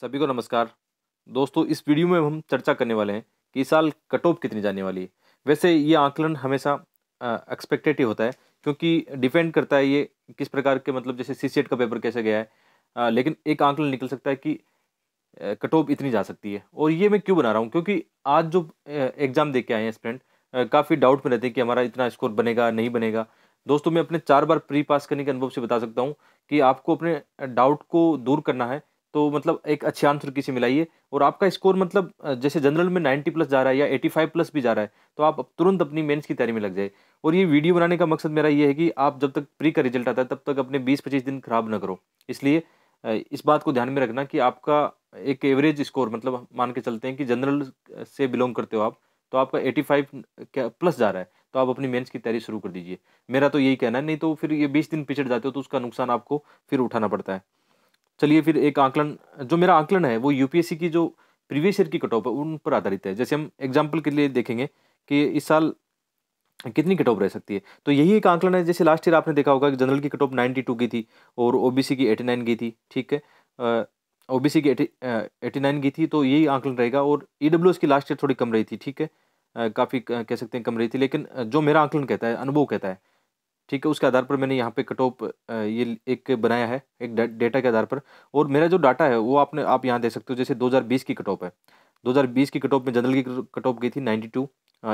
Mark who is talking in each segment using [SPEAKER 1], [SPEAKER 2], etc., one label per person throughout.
[SPEAKER 1] सभी को नमस्कार दोस्तों इस वीडियो में हम चर्चा करने वाले हैं कि इस साल कट ऑफ कितनी जाने वाली है वैसे ये आंकलन हमेशा एक्सपेक्टेड ही होता है क्योंकि डिपेंड करता है ये किस प्रकार के मतलब जैसे सी का पेपर कैसे गया है आ, लेकिन एक आंकलन निकल सकता है कि कट ऑफ इतनी जा सकती है और ये मैं क्यों बना रहा हूँ क्योंकि आज जो एग्ज़ाम दे के आए हैं स्टूडेंट काफ़ी डाउट में रहते हैं कि हमारा इतना स्कोर बनेगा नहीं बनेगा दोस्तों मैं अपने चार बार प्री पास करने के अनुभव से बता सकता हूँ कि आपको अपने डाउट को दूर करना है तो मतलब एक अच्छे आंसर किसी मिलाइए और आपका स्कोर मतलब जैसे जनरल में 90 प्लस जा रहा है या 85 प्लस भी जा रहा है तो आप तुरंत अपनी मेंस की तैयारी में लग जाए और ये वीडियो बनाने का मकसद मेरा ये है कि आप जब तक प्री का रिजल्ट आता है तब तक अपने 20-25 दिन खराब ना करो इसलिए इस बात को ध्यान में रखना कि आपका एक एवरेज स्कोर मतलब मान के चलते हैं कि जनरल से बिलोंग करते हो आप तो आपका 85 प्लस जा रहा है तो आप अपनी मेंस की तैयारी शुरू कर दीजिए मेरा तो यही कहना है नहीं तो फिर ये बीस दिन पिछड़ जाते हो तो उसका नुकसान आपको फिर उठाना पड़ता है चलिए फिर एक आंकलन जो मेरा आंकलन है वो यूपीएससी की जो प्रीवियस ईयर की कट ऑफ है उन पर आधारित है जैसे हम एग्जाम्पल के लिए देखेंगे कि इस साल कितनी कट ऑफ रह सकती है तो यही एक आंकलन है जैसे लास्ट ईयर आपने देखा होगा कि जनरल की कट ऑफ नाइन्टी की थी और ओ की एटी की थी ठीक है ओ सी की एटी नाइन की थी तो यही आंकलन रहेगा और ई e की लास्ट ईयर थोड़ी कम रही थी ठीक है काफ़ी कह सकते हैं कम रही थी लेकिन जो मेरा आंकलन कहता है अनुभव कहता है ठीक है उसके आधार पर मैंने यहाँ पे कट ऑफ ये एक बनाया है एक डेटा के आधार पर और मेरा जो डाटा है वो आपने आप यहाँ दे सकते हो जैसे 2020 की कट ऑफ है 2020 की कट ऑफ में जनरल की कट ऑफ गई थी 92 टू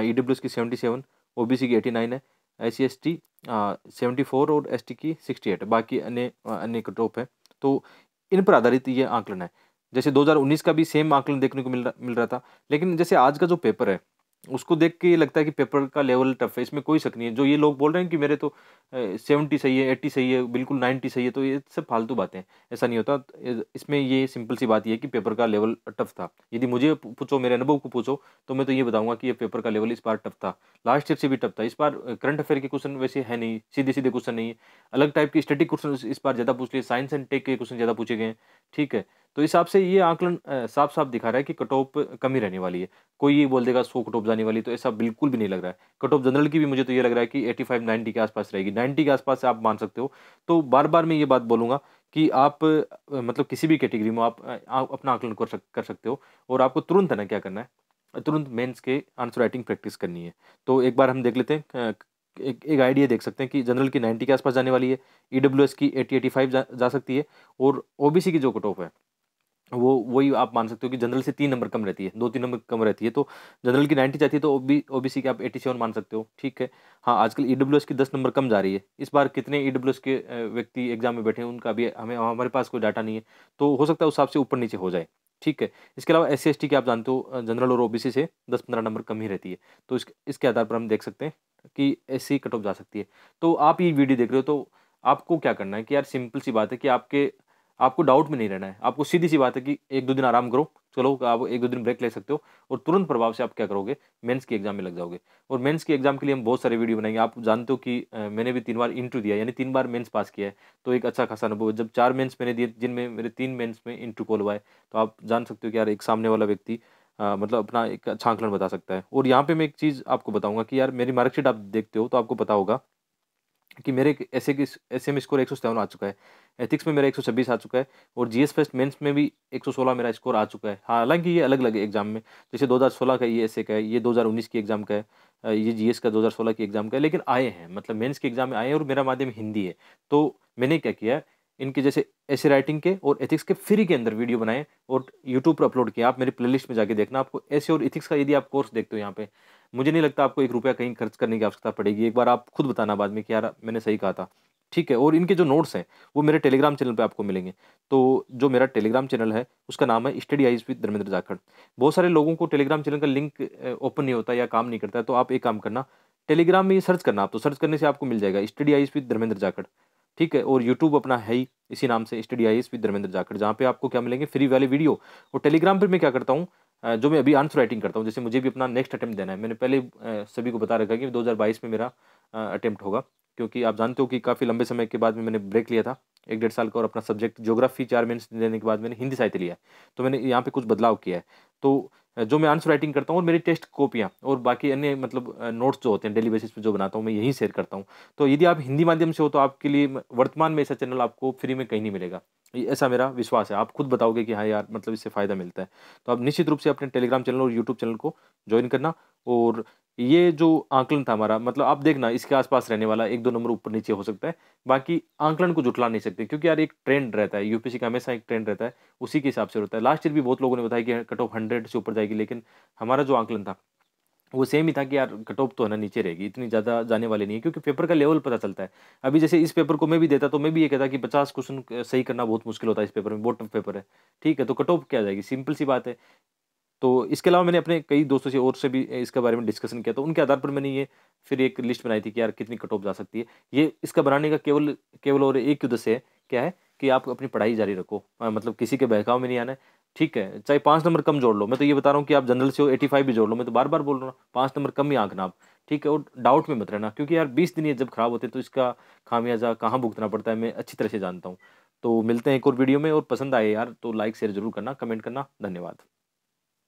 [SPEAKER 1] ई डब्ल्यू e की 77 ओबीसी की 89 है S C S T seventy four और एस टी की सिक्सटी एट बाकी अन्य अन्य कट ऑफ है तो इन पर आधारित ये आंकलन है जैसे दो का भी सेम आंकलन देखने को मिल रहा मिल रहा था लेकिन जैसे आज का जो पेपर है उसको देख के ये लगता है कि पेपर का लेवल टफ है इसमें कोई शक नहीं है जो ये लोग बोल रहे हैं कि मेरे तो सेवेंटी सही है एट्टी सही है बिल्कुल नाइन्टी सही है तो ये सब फालतू बातें हैं ऐसा नहीं होता इसमें ये सिंपल सी बात ये है कि पेपर का लेवल टफ था यदि मुझे पूछो मेरे अनुभव को पूछो तो मैं तो ये बताऊंगा कि ये पेपर का लेवल इस बार टफ था लास्ट ईयर से भी टफ था इस बार करंट अफेयर के क्वेश्चन वैसे है नहीं सीधे सीधे क्वेश्चन नहीं है अलग टाइप के स्टडी क्वेश्चन इस बार ज़्यादा पूछ लिए साइंस एंड टेक के क्वेश्चन ज़्यादा पूछे गए हैं ठीक है तो इस हिसाब से ये आंकलन साफ साफ दिखा रहा है कि कटोप कमी रहने वाली है कोई ये बोल देगा सौ कटोप जाने वाली तो ऐसा बिल्कुल भी नहीं लग रहा है कट ऑफ जनरल की भी मुझे तो ये लग रहा है कि एटी फाइव नाइन्टी के आसपास रहेगी नाइन्टी के आसपास आप मान सकते हो तो बार बार मैं ये बात बोलूँगा कि आप मतलब किसी भी कैटेगरी में आप, आप अपना आकलन कर सक कर सकते हो और आपको तुरंत है ना क्या करना है तुरंत मेन्स के आंसर राइटिंग प्रैक्टिस करनी है तो एक बार हम देख लेते हैं एक एक आइडिया देख सकते हैं कि जनरल की नाइन्टी के आसपास जाने वाली है ई e की एटी एटी जा सकती है और ओ की जो कट ऑफ है वो वही आप मान सकते हो कि जनरल से तीन नंबर कम रहती है दो तीन नंबर कम रहती है तो जनरल की नाइन्टी जाती है तो ओबी ओबीसी की आप एटी सेवन मान सकते हो ठीक है हाँ आजकल ई डब्ल्यू एस की दस नंबर कम जा रही है इस बार कितने ई डब्ल्यू एस के व्यक्ति एग्जाम में बैठे हैं उनका भी हमें हमारे पास कोई डाटा नहीं है तो हो सकता है उस हिसाब से ऊपर नीचे हो जाए ठीक है इसके अलावा एस सी एस टी की आप जानते हो जनरल और ओ से दस पंद्रह नंबर कम ही रहती है तो इसके इसके आधार पर हम देख सकते हैं कि एस सी कट ऑफ जा सकती है तो आप ये वीडियो देख रहे हो तो आपको क्या करना है कि यार सिंपल सी बात है कि आपके आपको डाउट में नहीं रहना है आपको सीधी सी बात है कि एक दो दिन आराम करो चलो आप एक दो दिन ब्रेक ले सकते हो और तुरंत प्रभाव से आप क्या करोगे मेंस की एग्जाम में लग जाओगे और मेंस की एग्जाम के लिए हम बहुत सारे वीडियो बनाएंगे आप जानते हो कि मैंने भी तीन बार इंटरव्यू दिया यानी तीन बार मेंस पास किया है तो एक अच्छा खासा अनुभव जब चार मेंस मैंने दिए जिनमें मेरे तीन मेन्स में इंटरव्यू कॉल हुआ है तो आप जान सकते हो कि यार एक सामने वाला व्यक्ति मतलब अपना एक अच्छा आंकलन बता सकता है और यहाँ पर मैं एक चीज़ आपको बताऊँगा कि यार मेरी मार्कशीट आप देखते हो तो आपको पता होगा कि मेरे ऐसे की एस एम स्कोर एक सौ आ चुका है एथिक्स में मेरा एक सौ छब्बीस आ चुका है और जी एस फर्स्ट मेन्स में भी एक सौ सोलह मेरा स्कोर आ चुका है हालांकि ये अलग अलग एग्जाम में जैसे दो हज़ार सोलह का ये ऐसे का है ये दो हज़ार उन्नीस की एग्जाम का है ये जी एस का दो हज़ार सोलह की एग्जाम का है लेकिन आए हैं मतलब मेन्स के एग्जाम में आए हैं और मेरा माध्यम हिंदी है तो मैंने क्या किया इनके जैसे ऐसे राइटिंग के और एथिक्स के फ्री के अंदर वीडियो बनाए और यूट्यूब पर अपलोड किया आप मेरे प्लेलिस्ट में जाके देखना आपको ऐसे और एथिक्स का यदि आप कोर्स देखते हो यहाँ पे मुझे नहीं लगता आपको एक रुपया कहीं खर्च करने की आवश्यकता पड़ेगी एक बार आप खुद बताना बाद में कि यार मैंने सही कहा था ठीक है और इनके जो नोट्स हैं वो मेरे टेलीग्राम चैनल पे आपको मिलेंगे तो जो मेरा टेलीग्राम चैनल है उसका नाम है study IAS with Dharmendra Jakhar बहुत सारे लोगों को टेलीग्राम चैनल का लिंक ओपन नहीं होता या काम नहीं करता है तो आप एक काम करना टेलीग्राम में ये सर्च करना आप तो सर्च करने से आपको मिल जाएगा study IAS with Dharmendra Jakhar ठीक है और यूट्यूब अपना है ही इसी नाम से study IAS with Dharmendra Jakhar जहाँ पे आपको क्या मिलेंगे फ्री वाले वीडियो और टेलीग्राम पर मैं क्या करता हूँ जो मैं अभी आंसर राइटिंग करता हूँ जैसे मुझे भी अपना नेक्स्ट अटैम्प्ट देना है मैंने पहले सभी को बता रखा कि दो में मेरा अटैम्प्ट होगा क्योंकि आप जानते हो कि काफ़ी लंबे समय के बाद में मैंने ब्रेक लिया था एक डेढ़ साल का और अपना सब्जेक्ट ज्योग्राफी चार महीने देने के बाद मैंने हिंदी साहित्य लिया तो मैंने यहाँ पे कुछ बदलाव किया है तो जो मैं आंसर राइटिंग करता हूँ और मेरी टेस्ट कॉपियाँ और बाकी अन्य मतलब नोट्स जो होते हैं डेली बेसिस पे जो बनाता हूँ मैं यही शेयर करता हूँ तो यदि आप हिंदी माध्यम से हो तो आपके लिए वर्तमान में ऐसा चैनल आपको फ्री में कहीं नहीं मिलेगा ऐसा मेरा विश्वास है आप खुद बताओगे कि हाँ यार मतलब इससे फ़ायदा मिलता है तो आप निश्चित रूप से अपने टेलीग्राम चैनल और यूट्यूब चैनल को ज्वाइन करना और ये जो आंकलन था हमारा मतलब आप देखना इसके आसपास रहने वाला एक दो नंबर ऊपर नीचे हो सकता है बाकी आंकलन को जुटला नहीं सकते क्योंकि यार एक ट्रेंड रहता है यूपीसी का हमेशा एक ट्रेंड रहता है उसी के हिसाब से होता है लास्ट ईयर भी बहुत लोगों ने बताया कि कट ऑफ हंड्रेड से ऊपर जाएगी लेकिन हमारा जो आंकलन था वो सेम ही था कि यार कट ऑफ तो है ना नीचे रहेगी इतनी ज़्यादा जाने वाली नहीं है क्योंकि पेपर का लेवल पता चलता है अभी जैसे इस पेपर को मैं भी देता तो मैं भी ये कहता कि पचास क्वेश्चन सही करना बहुत मुश्किल होता है इस पेपर में बहुत टफ पेपर है ठीक है तो कट ऑफ क्या जाएगी सिंपल सी बात है तो इसके अलावा मैंने अपने कई दोस्तों से और से भी इसके बारे में डिस्कशन किया तो उनके आधार पर मैंने ये फिर एक लिस्ट बनाई थी कि यार कितनी कट ऑफ जा सकती है ये इसका बनाने का केवल केवल और एक उद्देश्य है क्या है कि आप अपनी पढ़ाई जारी रखो मतलब किसी के बहकाव में नहीं आना है ठीक है चाहे पाँच नंबर कम जोड़ लो मैं तो ये बता रहा हूँ कि आप जनरल से हो एटी फाइव भी जोड़ लो मैं तो बार बार बोल रहा हूँ पाँच नंबर कम ही आंकना आप ठीक है और डाउट में मत रहना क्योंकि यार बीस दिन ये जब खराब होते हैं तो इसका खामियाजा कहाँ भुगतना पड़ता है मैं अच्छी तरह से जानता हूँ तो मिलते हैं एक और वीडियो में और पसंद आए यार तो लाइक शेयर जरूर करना कमेंट करना धन्यवाद